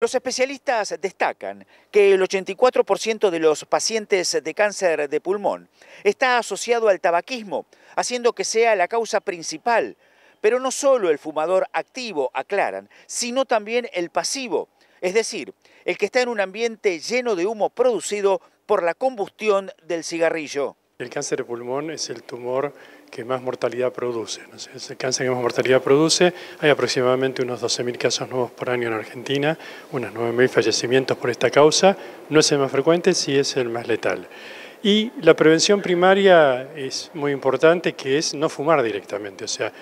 Los especialistas destacan que el 84% de los pacientes de cáncer de pulmón está asociado al tabaquismo, haciendo que sea la causa principal. Pero no solo el fumador activo, aclaran, sino también el pasivo, es decir, el que está en un ambiente lleno de humo producido por la combustión del cigarrillo. El cáncer de pulmón es el tumor que más mortalidad produce. Es el cáncer que más mortalidad produce. Hay aproximadamente unos 12.000 casos nuevos por año en Argentina, unos 9.000 fallecimientos por esta causa. No es el más frecuente, sí es el más letal. Y la prevención primaria es muy importante, que es no fumar directamente. O sea,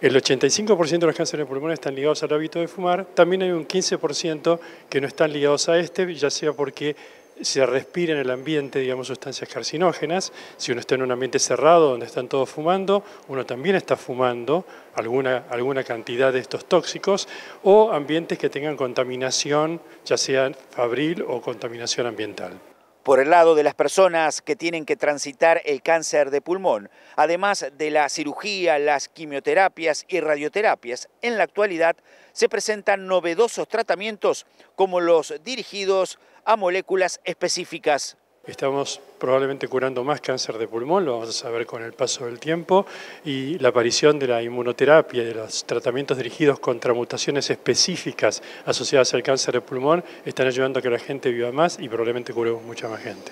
el 85% de los cánceres de pulmón están ligados al hábito de fumar. También hay un 15% que no están ligados a este, ya sea porque se respira en el ambiente, digamos, sustancias carcinógenas. Si uno está en un ambiente cerrado donde están todos fumando, uno también está fumando alguna, alguna cantidad de estos tóxicos o ambientes que tengan contaminación, ya sea fabril o contaminación ambiental. Por el lado de las personas que tienen que transitar el cáncer de pulmón, además de la cirugía, las quimioterapias y radioterapias, en la actualidad se presentan novedosos tratamientos como los dirigidos a moléculas específicas. Estamos probablemente curando más cáncer de pulmón, lo vamos a saber con el paso del tiempo, y la aparición de la inmunoterapia y de los tratamientos dirigidos contra mutaciones específicas asociadas al cáncer de pulmón están ayudando a que la gente viva más y probablemente curemos mucha más gente.